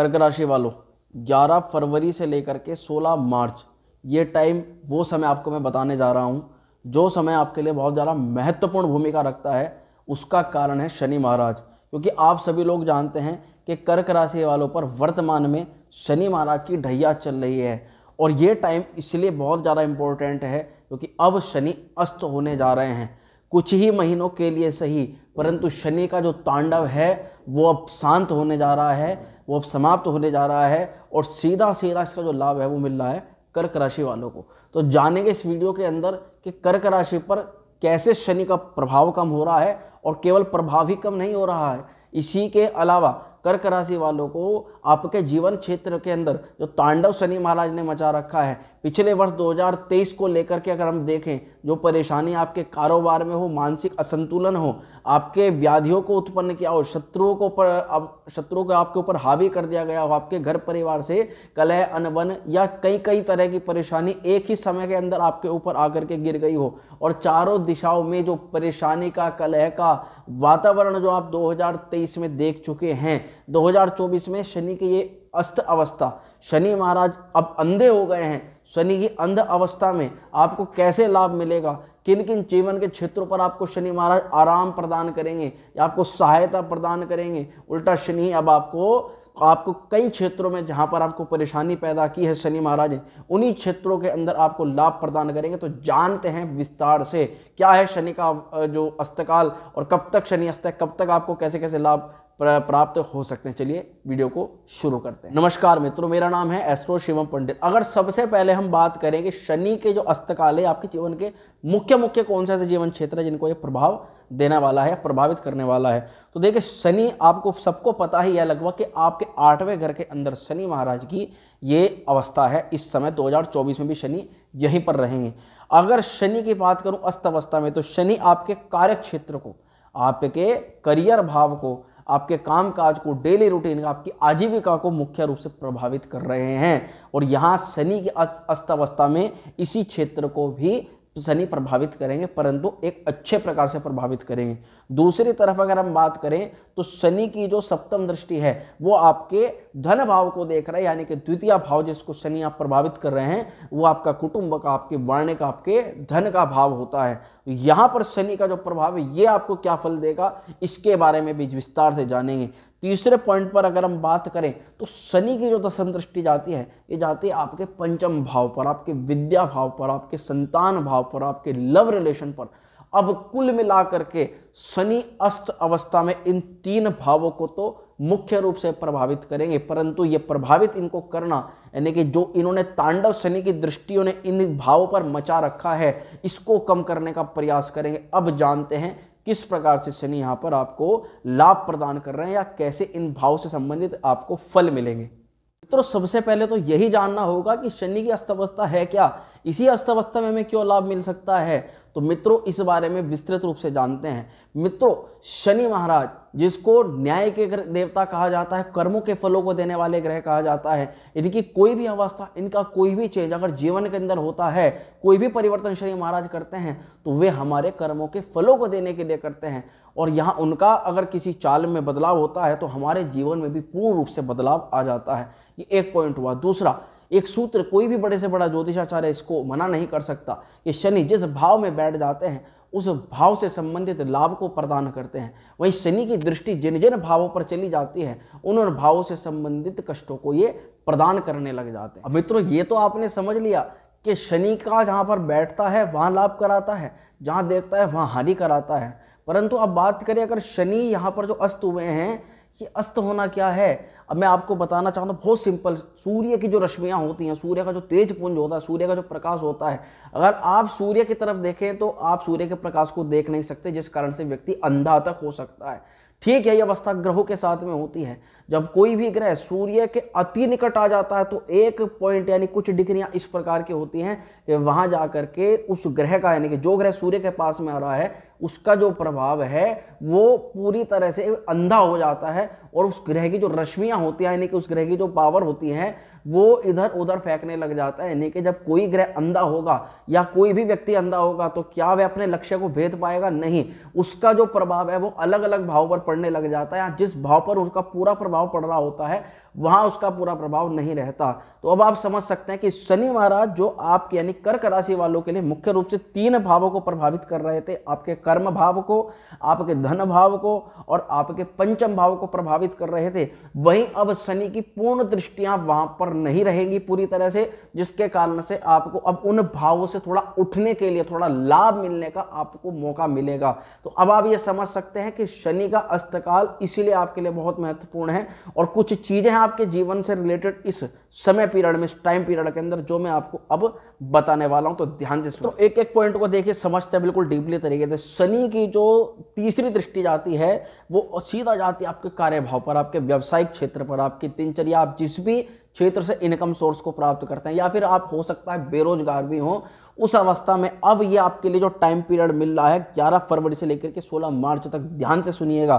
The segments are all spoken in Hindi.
कर्क राशि वालों 11 फरवरी से लेकर के 16 मार्च ये टाइम वो समय आपको मैं बताने जा रहा हूँ जो समय आपके लिए बहुत ज़्यादा महत्वपूर्ण भूमिका रखता है उसका कारण है शनि महाराज क्योंकि आप सभी लोग जानते हैं कि कर्क राशि वालों पर वर्तमान में शनि महाराज की ढैया चल रही है और ये टाइम इसलिए बहुत ज़्यादा इम्पोर्टेंट है क्योंकि अब शनि अस्त होने जा रहे हैं कुछ ही महीनों के लिए सही परंतु शनि का जो तांडव है वो अब शांत होने जा रहा है वो अब समाप्त होने जा रहा है और सीधा सीधा इसका जो लाभ है वो मिल रहा है कर्क राशि वालों को तो जानेंगे इस वीडियो के अंदर कि कर्क राशि पर कैसे शनि का प्रभाव कम हो रहा है और केवल प्रभाव ही कम नहीं हो रहा है इसी के अलावा कर्क राशि वालों को आपके जीवन क्षेत्र के अंदर जो तांडव शनि महाराज ने मचा रखा है पिछले वर्ष 2023 को लेकर के अगर हम देखें जो परेशानी आपके कारोबार में हो मानसिक असंतुलन हो आपके व्याधियों को उत्पन्न किया हो शत्रुओं को पर शत्रुओं को आपके ऊपर हावी कर दिया गया हो आपके घर परिवार से कलह अनबन या कई कई तरह की परेशानी एक ही समय के अंदर आपके ऊपर आकर के गिर गई हो और चारों दिशाओं में जो परेशानी का कलह का वातावरण जो आप दो में देख चुके हैं दो में शनि के ये अस्त अवस्था शनि महाराज अब अंधे हो गए हैं शनि की अंध अवस्था में आपको कैसे लाभ मिलेगा किन किन जीवन के क्षेत्रों पर आपको शनि महाराज आराम प्रदान करेंगे या आपको सहायता प्रदान करेंगे उल्टा शनि अब आपको आपको कई क्षेत्रों में जहां पर आपको परेशानी पैदा की है शनि महाराज ने उन्हीं क्षेत्रों के अंदर आपको लाभ प्रदान करेंगे तो जानते हैं विस्तार से क्या है शनि का जो अस्तकाल और कब तक शनि अस्त है कब तक आपको कैसे कैसे लाभ प्राप्त हो सकते हैं चलिए वीडियो को शुरू करते हैं नमस्कार मित्रों मेरा नाम है एस्ट्रो शिवम पंडित अगर सबसे पहले हम बात करें कि शनि के जो अस्तकाल है आपके जीवन के मुख्य मुख्य कौन से ऐसे जीवन क्षेत्र है जिनको ये प्रभाव देने वाला है प्रभावित करने वाला है तो देखिए शनि आपको सबको पता ही है लगभग कि आपके आठवें घर के अंदर शनि महाराज की ये अवस्था है इस समय 2024 में भी शनि यहीं पर रहेंगे अगर शनि की बात करूं अस्त अवस्था में तो शनि आपके कार्य क्षेत्र को आपके करियर भाव को आपके काम काज को डेली रूटीन आपकी आजीविका को मुख्य रूप से प्रभावित कर रहे हैं और यहाँ शनि की अस्तावस्था में इसी क्षेत्र को भी शनि प्रभावित करेंगे परंतु एक अच्छे प्रकार से प्रभावित करेंगे दूसरी तरफ अगर हम बात करें तो शनि की जो सप्तम दृष्टि है वो आपके धन भाव को देख रहा है यानी कि द्वितीय भाव जिसको शनि आप प्रभावित कर रहे हैं वो आपका कुटुंब का आपके वर्ण का आपके धन का भाव होता है यहाँ पर शनि का जो प्रभाव है ये आपको क्या फल देगा इसके बारे में भी विस्तार से जानेंगे तीसरे पॉइंट पर अगर हम बात करें तो शनि की जो दृष्टि जाती है ये जाती है आपके पंचम भाव पर आपके विद्या भाव पर आपके संतान भाव पर आपके लव रिलेशन पर अब कुल मिला करके शनि अस्त अवस्था में इन तीन भावों को तो मुख्य रूप से प्रभावित करेंगे परंतु ये प्रभावित इनको करना यानी कि जो इन्होंने तांडव शनि की दृष्टियों ने इन भावों पर मचा रखा है इसको कम करने का प्रयास करेंगे अब जानते हैं किस प्रकार से शनि यहाँ पर आपको लाभ प्रदान कर रहे हैं या कैसे इन भाव से संबंधित आपको फल मिलेंगे मित्रों सबसे पहले तो यही जानना होगा कि शनि की अस्तवस्था है क्या इसी अस्तवस्था में हमें क्यों लाभ मिल सकता है तो मित्रों इस बारे में विस्तृत रूप से जानते हैं मित्रों शनि महाराज जिसको न्याय के देवता कहा जाता है कर्मों के फलों को देने वाले ग्रह कहा जाता है इनकी कोई भी अवस्था इनका कोई भी चेंज अगर जीवन के अंदर होता है कोई भी परिवर्तन शनि महाराज करते हैं तो वे हमारे कर्मों के फलों को देने के लिए करते हैं और यहाँ उनका अगर किसी चाल में बदलाव होता है तो हमारे जीवन में भी पूर्ण रूप से बदलाव आ जाता है ये एक पॉइंट हुआ दूसरा एक सूत्र कोई भी बड़े से बड़ा ज्योतिषाचार्य इसको मना नहीं कर सकता कि शनि जिस भाव में बैठ जाते हैं उस भाव से संबंधित लाभ को प्रदान करते हैं वहीं शनि की दृष्टि जिन जिन भावों पर चली जाती है उन उन भावों से संबंधित कष्टों को ये प्रदान करने लग जाते हैं मित्रों ये तो आपने समझ लिया कि शनि का जहाँ पर बैठता है वहाँ लाभ कराता है जहाँ देखता है वहाँ हानि कराता है परंतु अब बात करें अगर शनि यहाँ पर जो अस्त हुए हैं कि अस्त होना क्या है अब मैं आपको बताना चाहता हूँ बहुत सिंपल सूर्य की जो रश्मियाँ होती हैं सूर्य का जो तेज पुंज होता है सूर्य का जो प्रकाश होता है अगर आप सूर्य की तरफ देखें तो आप सूर्य के प्रकाश को देख नहीं सकते जिस कारण से व्यक्ति अंधा तक हो सकता है ठीक है यह अवस्था ग्रहों के साथ में होती है जब कोई भी ग्रह सूर्य के अति निकट आ जाता है तो एक पॉइंट यानी कुछ डिग्रियां इस प्रकार की होती हैं कि वहां जाकर के उस ग्रह का यानी कि जो ग्रह सूर्य के पास में आ रहा है उसका जो प्रभाव है वो पूरी तरह से अंधा हो जाता है और उस ग्रह की जो रश्मियाँ होती हैं यानी कि उस ग्रह की जो पावर होती हैं वो इधर उधर फेंकने लग जाता है यानी कि जब कोई ग्रह अंधा होगा या कोई भी व्यक्ति अंधा होगा तो क्या वह अपने लक्ष्य को भेद पाएगा नहीं उसका जो प्रभाव है वो अलग अलग भाव पर पड़ने लग जाता है जिस भाव पर उसका पूरा प्रभाव पड़ रहा होता है वहां उसका पूरा प्रभाव नहीं रहता तो अब आप समझ सकते हैं कि शनि महाराज जो आपके यानी कर्क राशि वालों के लिए मुख्य रूप से तीन भावों को प्रभावित कर रहे थे आपके कर्म भाव को आपके धन भाव को और आपके पंचम भाव को प्रभावित कर रहे थे वहीं अब शनि की पूर्ण दृष्टियां वहां पर नहीं रहेंगी पूरी तरह से जिसके कारण से आपको अब उन भावों से थोड़ा उठने के लिए थोड़ा लाभ मिलने का आपको मौका मिलेगा तो अब आप ये समझ सकते हैं कि शनि का अस्तकाल इसीलिए आपके लिए बहुत महत्वपूर्ण है और कुछ चीजें आपके जीवन से रिलेटेड इस समय पीरियड में इस टाइम पीरियड के अंदर जो मैं आपको अब बताने वाला हूं तो ध्यान से तो एक एक पॉइंट को देखिए समझते हैं बिल्कुल डीपली तरीके से शनि की जो तीसरी दृष्टि जाती है वो सीधा जाती है आपके कार्यभाव पर आपके व्यावसायिक क्षेत्र पर आपकी दिनचर्या आप जिस भी क्षेत्र से इनकम सोर्स को प्राप्त करते हैं या फिर आप हो सकता है बेरोजगार भी हो उस अवस्था में अब ये आपके लिए जो टाइम पीरियड मिल रहा है 11 फरवरी से लेकर के 16 मार्च तक ध्यान से सुनिएगा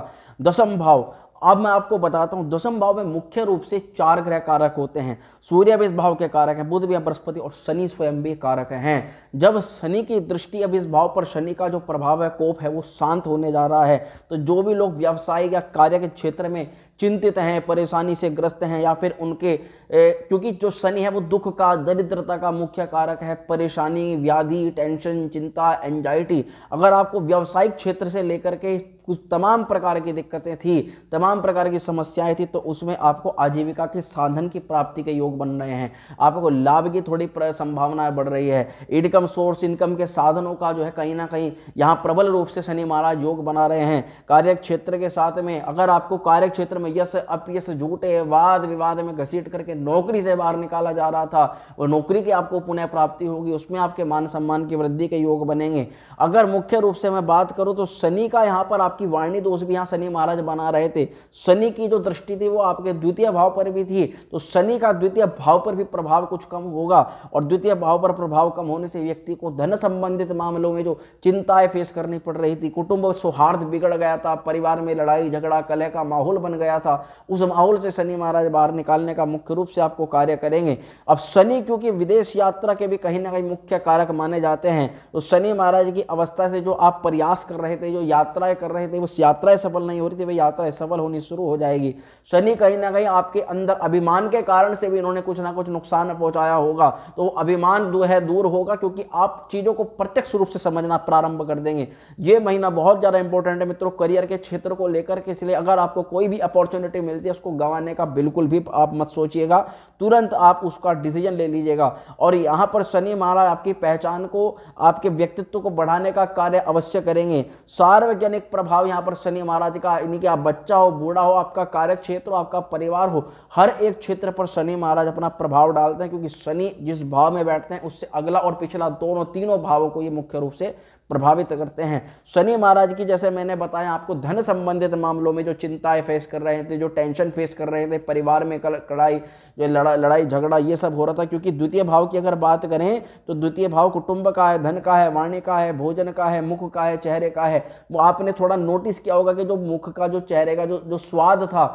दशम भाव अब मैं आपको बताता हूं दशम भाव में मुख्य रूप से चार ग्रह कारक होते हैं सूर्य भी इस भाव के कारक हैं बुध भी बृहस्पति और शनि स्वयं भी कारक हैं जब शनि की दृष्टि अब इस भाव पर शनि का जो प्रभाव है कोप है वो शांत होने जा रहा है तो जो भी लोग व्यवसाय या कार्य के क्षेत्र में चिंतित हैं परेशानी से ग्रस्त हैं या फिर उनके क्योंकि जो शनि है वो दुख का दरिद्रता का मुख्य कारक है परेशानी व्याधि टेंशन चिंता एंजाइटी अगर आपको व्यावसायिक क्षेत्र से लेकर के कुछ तमाम प्रकार की दिक्कतें थी तमाम प्रकार की समस्याएं थी तो उसमें आपको आजीविका के साधन की प्राप्ति के योग बन रहे हैं आपको लाभ की थोड़ी संभावनाएं बढ़ रही है इनकम सोर्स इनकम के साधनों का जो है कहीं ना कहीं यहाँ प्रबल रूप से शनि महाराज योग बना रहे हैं कार्य क्षेत्र के साथ में अगर आपको कार्य क्षेत्र में यस अपयस झूठे वाद विवाद में घसीट करके नौकरी से बाहर निकाला जा रहा था वो नौकरी की आपको पुनः प्राप्ति होगी उसमें आपके मान सम्मान की वृद्धि के योग बनेंगे अगर मुख्य रूप से मैं बात करूँ तो शनि का यहाँ पर आपकी वाणी दोष भी यहाँ शनि महाराज बना रहे थे शनि की जो दृष्टि थी वो आपके द्वितीय भाव पर भी थी तो शनि का द्वितीय भाव पर भी प्रभाव कुछ कम होगा और द्वितीय भाव पर प्रभाव कम होने से व्यक्ति को धन संबंधित मामलों में जो चिंताएं फेस करनी पड़ रही थी कुटुंब सौहार्द बिगड़ गया था परिवार में लड़ाई झगड़ा कलह का माहौल बन गया गया था उस माहौल से शनि महाराज बाहर निकालने का मुख्य रूप से आपको कार्य करेंगे अब शनि क्योंकि विदेश यात्रा के भी कहीं ना कहीं मुख्य कारक माने जाते हैं तो शनि महाराज की अवस्था से जो आप प्रयास कर रहे थे जो यात्राएं कर रहे थे वो यात्राएं सफल नहीं हो रही थी वह यात्राएं सफल होनी शुरू हो जाएगी शनि कहीं ना कहीं आपके अंदर अभिमान के कारण से भी इन्होंने कुछ ना कुछ नुकसान पहुंचाया होगा तो अभिमान जो है दूर होगा क्योंकि आप चीज़ों को प्रत्यक्ष रूप से समझना प्रारंभ कर देंगे ये महीना बहुत ज़्यादा इंपॉर्टेंट है मित्रों करियर के क्षेत्र को लेकर के इसलिए अगर आपको कोई भी अपॉर्चुनिटी अपॉर्चुनिटी मिलती है उसको गंवाने का बिल्कुल भी आप मत सोचिएगा तुरंत आप उसका डिसीजन ले लीजिएगा और यहाँ पर शनि महाराज आपकी पहचान को आपके व्यक्तित्व को बढ़ाने का कार्य अवश्य करेंगे सार्वजनिक प्रभाव यहाँ पर शनि महाराज का यानी कि आप बच्चा हो बूढ़ा हो आपका कार्य क्षेत्र हो आपका परिवार हो हर एक क्षेत्र पर शनि महाराज अपना प्रभाव डालते हैं क्योंकि शनि जिस भाव में बैठते हैं उससे अगला और पिछला दोनों तीनों भावों को ये मुख्य रूप से प्रभावित करते हैं शनि महाराज की जैसे मैंने बताया आपको धन संबंधित मामलों में जो चिंताएं फेस कर रहे थे जो टेंशन फेस कर रहे थे परिवार में कड़ाई जो लड़ा, लड़ाई झगड़ा ये सब हो रहा था क्योंकि द्वितीय भाव की अगर बात करें तो द्वितीय भाव कुटुंब का है धन का है वाणी का है भोजन का है मुख का है चेहरे का है वो आपने थोड़ा नोटिस किया होगा कि जो मुख का जो चेहरे का जो जो स्वाद था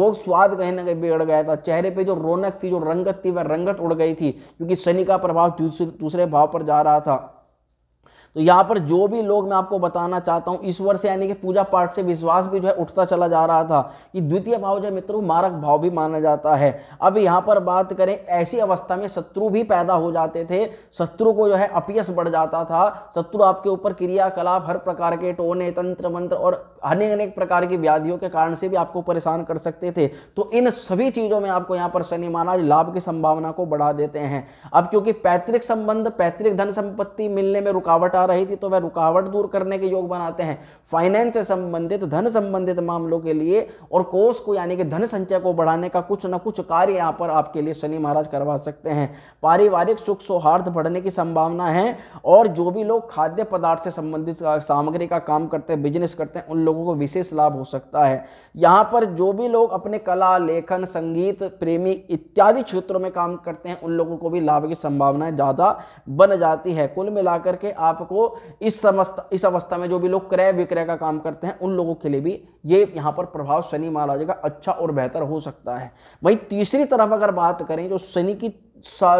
वो स्वाद कहीं ना कहीं बिगड़ गया था चेहरे पर जो रौनक थी जो रंगत थी वह रंगत उड़ गई थी क्योंकि शनि का प्रभाव दूसरे भाव पर जा रहा था तो यहाँ पर जो भी लोग मैं आपको बताना चाहता हूँ ईश्वर से यानी कि पूजा पाठ से विश्वास भी जो है उठता चला जा रहा था कि द्वितीय भाव जो है मित्रों मारक भाव भी माना जाता है अब यहाँ पर बात करें ऐसी अवस्था में शत्रु भी पैदा हो जाते थे शत्रु को जो है अपयस बढ़ जाता था शत्रु आपके ऊपर क्रियाकलाप हर प्रकार के टोने तंत्र मंत्र और अनेक अनेक प्रकार की व्याधियों के कारण से भी आपको परेशान कर सकते थे तो इन सभी चीज़ों में आपको यहाँ पर शनि महाराज लाभ की संभावना को बढ़ा देते हैं अब क्योंकि पैतृक संबंध पैतृक धन संपत्ति मिलने में रुकावट आ आ रही थी तो वह रुकावट दूर करने के योग बनाते हैं फाइनेंस से संबंधित धन संबंधित मामलों के लिए और कोष को यानी कि धन संचय को बढ़ाने का कुछ ना कुछ कार्य यहाँ पर आपके लिए शनि महाराज करवा सकते हैं पारिवारिक सुख सौहार्द बढ़ने की संभावना है और जो भी लोग खाद्य पदार्थ से संबंधित सामग्री का काम करते हैं बिजनेस करते हैं उन लोगों को विशेष लाभ हो सकता है यहाँ पर जो भी लोग अपने कला लेखन संगीत प्रेमी इत्यादि क्षेत्रों में काम करते हैं उन लोगों को भी लाभ की संभावनाएं ज़्यादा बन जाती है कुल मिलाकर के आपको आपको इस समस्ता इस अवस्था में जो भी लोग क्रय विक्रय का काम करते हैं उन लोगों के लिए भी ये यहाँ पर प्रभाव शनि महाराज का अच्छा और बेहतर हो सकता है वहीं तीसरी तरफ अगर बात करें जो शनि की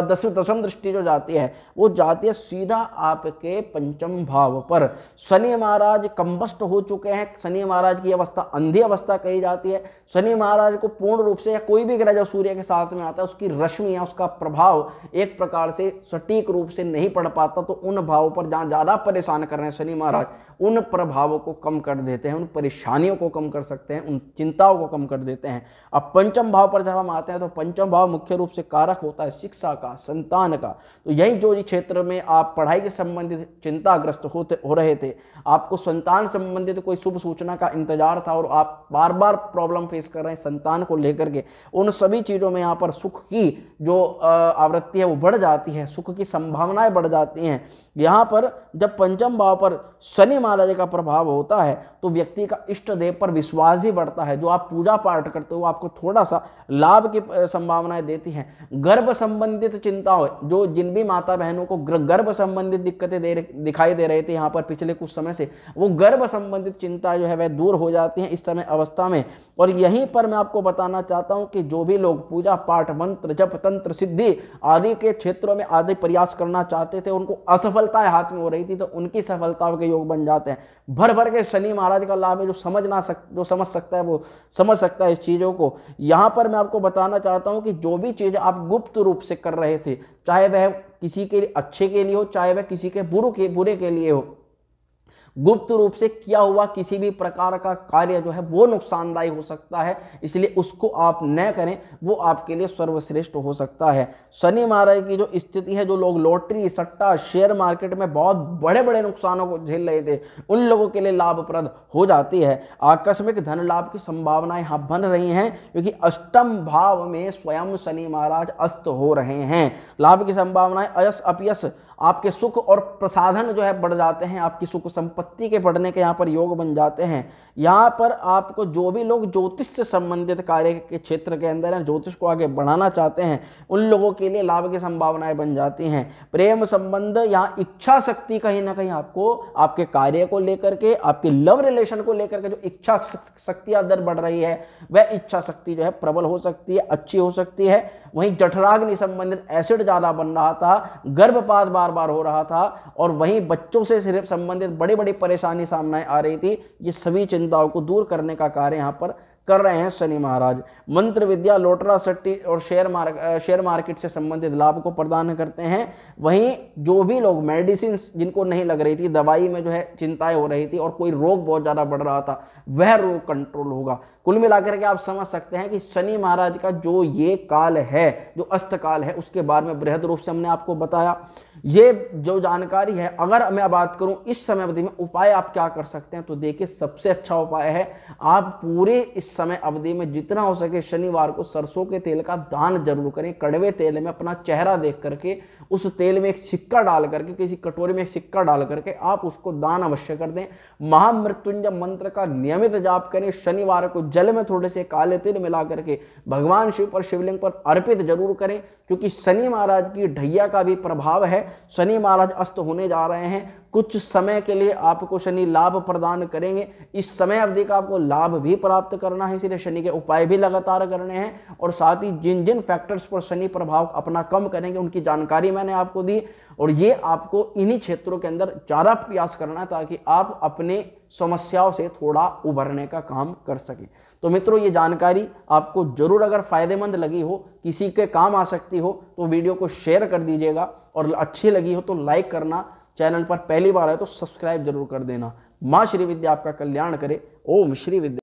दस दशम दृष्टि जो जाती है वो जाती है सीधा आपके पंचम भाव पर शनि महाराज कम्बस्ट हो चुके हैं शनि महाराज की अवस्था अंधी अवस्था कही जाती है शनि महाराज को पूर्ण रूप से या कोई भी ग्रह जो सूर्य के साथ में आता है उसकी रश्मि या उसका प्रभाव एक प्रकार से सटीक रूप से नहीं पड़ पाता तो उन भावों पर जहाँ ज़्यादा परेशान कर रहे हैं शनि महाराज उन प्रभावों को कम कर देते हैं उन परेशानियों को कम कर सकते हैं उन चिंताओं को कम कर देते हैं अब पंचम भाव पर जब हम आते हैं तो पंचम भाव मुख्य रूप से कारक होता है शिक्षा का संतान का तो यही जो क्षेत्र में आप पढ़ाई के संबंधित चिंताग्रस्त होते हो रहे थे आपको संतान संबंधित कोई शुभ सूचना का इंतजार था और आप बार बार प्रॉब्लम फेस कर रहे हैं संतान को लेकर के उन सभी चीज़ों में यहाँ पर सुख की जो आवृत्ति है वो बढ़ जाती है सुख की संभावनाएं बढ़ जाती हैं यहाँ पर जब पंचम भाव पर शनि महाराज का प्रभाव होता है तो व्यक्ति का इष्ट देव पर विश्वास भी बढ़ता है जो आप पूजा पाठ करते हो आपको थोड़ा सा लाभ की संभावनाएं देती हैं गर्भ सम संबंधित चिंताओं जो जिन भी माता बहनों को गर्भ संबंधित दिक्कतें दे दिखाई दे रहे थे यहाँ पर पिछले कुछ समय से वो गर्भ संबंधित चिंता जो है वह दूर हो जाती है इस समय अवस्था में और यहीं पर मैं आपको बताना चाहता हूँ कि जो भी लोग पूजा पाठ मंत्र जप तंत्र सिद्धि आदि के क्षेत्रों में आदि प्रयास करना चाहते थे उनको असफलताएं हाथ में हो रही थी तो उनकी सफलताओं के योग बन जाते हैं भर भर के शनि महाराज का लाभ है जो समझ ना सक जो समझ सकता है वो समझ सकता है इस चीज़ों को यहाँ पर मैं आपको बताना चाहता हूँ कि जो भी चीज़ आप गुप्त रूप से कर रहे थे चाहे वह किसी के अच्छे के लिए हो चाहे वह किसी के बुरे के बुरे के लिए हो गुप्त रूप से किया हुआ किसी भी प्रकार का कार्य जो है वो नुकसानदायी हो सकता है इसलिए उसको आप न करें वो आपके लिए सर्वश्रेष्ठ हो सकता है शनि महाराज की जो स्थिति है जो लोग लॉटरी सट्टा शेयर मार्केट में बहुत बड़े बड़े नुकसानों को झेल रहे थे उन लोगों के लिए लाभप्रद हो जाती है आकस्मिक धन लाभ की संभावनाएं यहाँ बन रही हैं क्योंकि अष्टम भाव में स्वयं शनि महाराज अस्त हो रहे हैं लाभ की संभावनाएं अयस अपयस आपके सुख और प्रसाधन जो है बढ़ जाते हैं आपकी सुख संपत्ति संपत्ति के बढ़ने के यहाँ पर योग बन जाते हैं यहाँ पर आपको जो भी लोग ज्योतिष से संबंधित कार्य के क्षेत्र के अंदर हैं ज्योतिष को आगे बढ़ाना चाहते हैं उन लोगों के लिए लाभ की संभावनाएं बन जाती हैं प्रेम संबंध या इच्छा शक्ति कहीं ना कहीं आपको आपके कार्य को लेकर के आपके लव रिलेशन को लेकर के जो इच्छा शक्ति दर बढ़ रही है वह इच्छा शक्ति जो है प्रबल हो सकती है अच्छी हो सकती है वहीं जठराग्नि संबंधित एसिड ज़्यादा बन रहा था गर्भपात बार बार हो रहा था और वहीं बच्चों से सिर्फ संबंधित बड़े बड़ी एक परेशानी सामने आ रही थी ये सभी चिंताओं को दूर करने का कार्य यहाँ पर कर रहे हैं शनि महाराज मंत्र विद्या लोटरा सट्टी और शेयर मार्क शेयर मार्केट से संबंधित लाभ को प्रदान करते हैं वहीं जो भी लोग मेडिसिन जिनको नहीं लग रही थी दवाई में जो है चिंताएं हो रही थी और कोई रोग बहुत ज़्यादा बढ़ रहा था वह रोग कंट्रोल होगा कुल मिलाकर के आप समझ सकते हैं कि शनि महाराज का जो ये काल है जो अस्त काल है उसके बारे में बृहद रूप से हमने आपको बताया ये जो जानकारी है अगर मैं बात करूं इस समय अवधि में उपाय आप क्या कर सकते हैं तो देखिए सबसे अच्छा उपाय है आप पूरे इस समय अवधि में जितना हो सके शनिवार को सरसों के तेल का दान जरूर करें कड़वे तेल में अपना चेहरा देख करके उस तेल में एक सिक्का डाल करके किसी कटोरी में एक सिक्का डाल करके आप उसको दान अवश्य कर दें महामृत्युंजय मंत्र का नियमित जाप करें शनिवार को जल में थोड़े से काले तिल मिला करके भगवान शिव पर शिवलिंग पर अर्पित जरूर करें क्योंकि शनि महाराज की ढैया का भी प्रभाव है शनि महाराज अस्त होने जा रहे हैं कुछ समय के लिए आपको शनि लाभ प्रदान करेंगे इस समय अवधि का आपको लाभ भी प्राप्त करना है इसीलिए शनि के उपाय भी लगातार करने हैं और साथ ही जिन जिन फैक्टर्स पर शनि प्रभाव अपना कम करेंगे उनकी जानकारी मैंने आपको दी और ये आपको इन्हीं क्षेत्रों के अंदर ज़्यादा प्रयास करना है ताकि आप अपने समस्याओं से थोड़ा उभरने का काम कर सकें तो मित्रों ये जानकारी आपको जरूर अगर फायदेमंद लगी हो किसी के काम आ सकती हो तो वीडियो को शेयर कर दीजिएगा और अच्छी लगी हो तो लाइक करना चैनल पर पहली बार है तो सब्सक्राइब जरूर कर देना माँ श्री विद्या आपका कल्याण करे ओम श्री विद्या